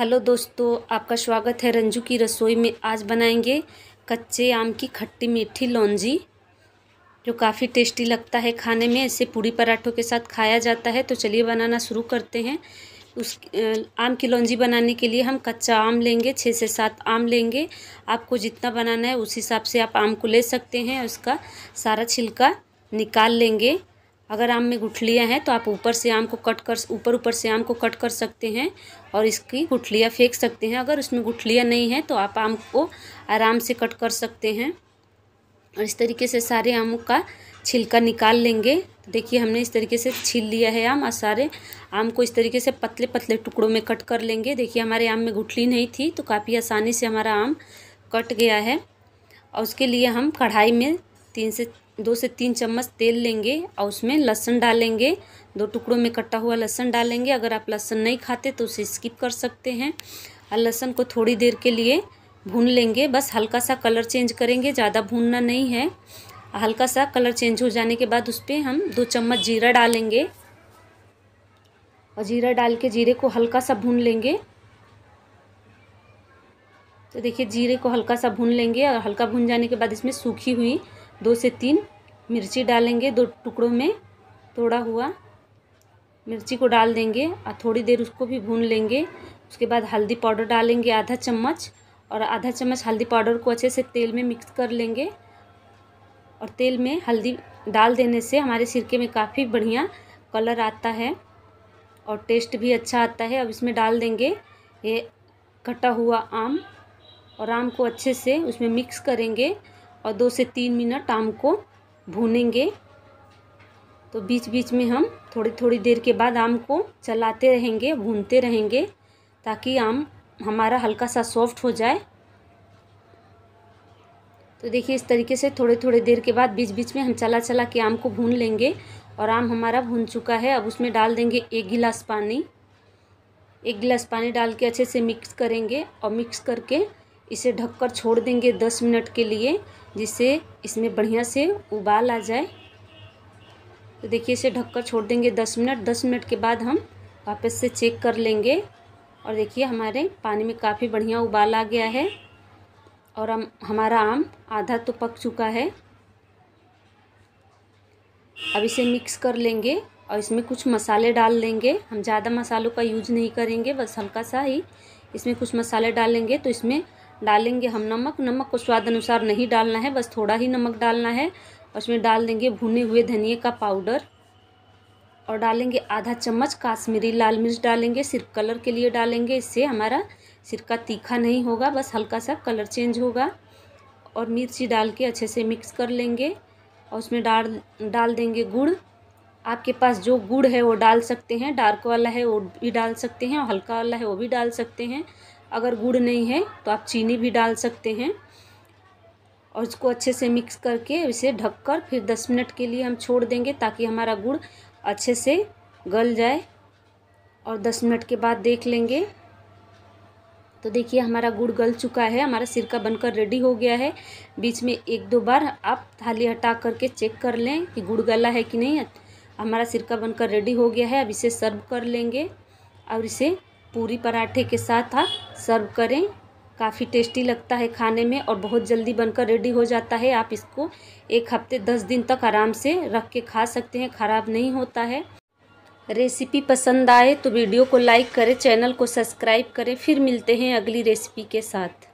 hello दोस्तों आपका स्वागत है रंजू की रसोई में आज बनाएंगे कच्चे आम की खट्टी मीठी लौंजी जो काफ़ी टेस्टी लगता है खाने में इसे पूड़ी पराठों के साथ खाया जाता है तो चलिए बनाना शुरू करते हैं उस आम की लौंजी बनाने के लिए हम कच्चा आम लेंगे छः से सात आम लेंगे आपको जितना बनाना है उस हिसाब से आप आम को ले सकते हैं उसका सारा छिलका निकाल लेंगे अगर आम में गुठलियाँ हैं तो आप ऊपर से आम को कट कर ऊपर ऊपर से आम को कट कर सकते हैं और इसकी गुठलियाँ फेंक सकते हैं अगर उसमें गुठलियाँ नहीं हैं तो आप आम को आराम से कट कर सकते हैं और इस तरीके से सारे आमों का छिलका निकाल लेंगे तो देखिए हमने इस तरीके से छील लिया है आम और सारे आम को इस तरीके से पतले पतले टुकड़ों में कट कर लेंगे देखिए हमारे आम में गुठली नहीं थी तो काफ़ी आसानी से हमारा आम कट गया है और उसके लिए हम कढ़ाई में तीन से दो से तीन चम्मच तेल लेंगे और उसमें लहसुन डालेंगे दो टुकड़ों में कटा हुआ लहसुन डालेंगे अगर आप लहसुन नहीं खाते तो उसे स्किप कर सकते हैं और लहसुन को थोड़ी देर के लिए भून लेंगे बस हल्का सा कलर चेंज करेंगे ज़्यादा भूनना नहीं है हल्का सा कलर चेंज हो जाने के बाद उस पर हम दो चम्मच जीरा डालेंगे और जीरा डाल के जीरे को हल्का सा भून लेंगे तो देखिए जीरे को हल्का सा भून लेंगे और हल्का भून जाने के बाद इसमें सूखी हुई दो से तीन मिर्ची डालेंगे दो टुकड़ों में थोड़ा हुआ मिर्ची को डाल देंगे और थोड़ी देर उसको भी भून लेंगे उसके बाद हल्दी पाउडर डालेंगे आधा चम्मच और आधा चम्मच हल्दी पाउडर को अच्छे से तेल में मिक्स कर लेंगे और तेल में हल्दी डाल देने से हमारे सिरके में काफ़ी बढ़िया कलर आता है और टेस्ट भी अच्छा आता है अब इसमें डाल देंगे ये कटा हुआ आम और आम को अच्छे से उसमें मिक्स करेंगे और दो से तीन मिनट आम को भूनेंगे तो बीच बीच में हम थोड़ी थोड़ी देर के बाद आम को चलाते रहेंगे भूनते रहेंगे ताकि आम हमारा हल्का सा सॉफ्ट हो जाए तो देखिए इस तरीके से थोड़े थोड़े देर के बाद बीच बीच में हम चला चला के आम को भून लेंगे और आम हमारा भून चुका है अब उसमें डाल देंगे एक गिलास पानी एक गिलास पानी डाल के अच्छे से मिक्स करेंगे और मिक्स करके इसे ढककर छोड़ देंगे दस मिनट के लिए जिससे इसमें बढ़िया से उबाल आ जाए तो देखिए इसे ढककर छोड़ देंगे दस मिनट दस मिनट के बाद हम वापस से चेक कर लेंगे और देखिए हमारे पानी में काफ़ी बढ़िया उबाल आ गया है और हम हमारा आम आधा तो पक चुका है अब इसे मिक्स कर लेंगे और इसमें कुछ मसाले डाल लेंगे हम ज़्यादा मसालों का यूज नहीं करेंगे बस हल्का सा ही इसमें कुछ मसाले डालेंगे तो इसमें डालेंगे हम नमक नमक को स्वाद अनुसार नहीं डालना है बस थोड़ा ही नमक डालना है और उसमें डाल देंगे भुने हुए धनिए का पाउडर और डालेंगे आधा चम्मच काश्मीरी लाल मिर्च डालेंगे सिर्फ कलर के लिए डालेंगे इससे हमारा सिरका तीखा नहीं होगा बस हल्का सा कलर चेंज होगा और मिर्ची डाल के अच्छे से मिक्स कर लेंगे और उसमें डाल डाल देंगे गुड़ आपके पास जो गुड़ है वो डाल सकते हैं डार्क वाला है वो भी डाल सकते हैं और हल्का वाला है वो भी डाल सकते हैं अगर गुड़ नहीं है तो आप चीनी भी डाल सकते हैं और इसको अच्छे से मिक्स करके इसे ढककर फिर दस मिनट के लिए हम छोड़ देंगे ताकि हमारा गुड़ अच्छे से गल जाए और दस मिनट के बाद देख लेंगे तो देखिए हमारा गुड़ गल चुका है हमारा सिरका बनकर रेडी हो गया है बीच में एक दो बार आप थाली हटा करके चेक कर लें कि गुड़ गला है कि नहीं हमारा सिरका बनकर रेडी हो गया है अब इसे सर्व कर लेंगे और इसे पूरी पराठे के साथ आप सर्व करें काफ़ी टेस्टी लगता है खाने में और बहुत जल्दी बनकर रेडी हो जाता है आप इसको एक हफ्ते दस दिन तक आराम से रख के खा सकते हैं ख़राब नहीं होता है रेसिपी पसंद आए तो वीडियो को लाइक करें चैनल को सब्सक्राइब करें फिर मिलते हैं अगली रेसिपी के साथ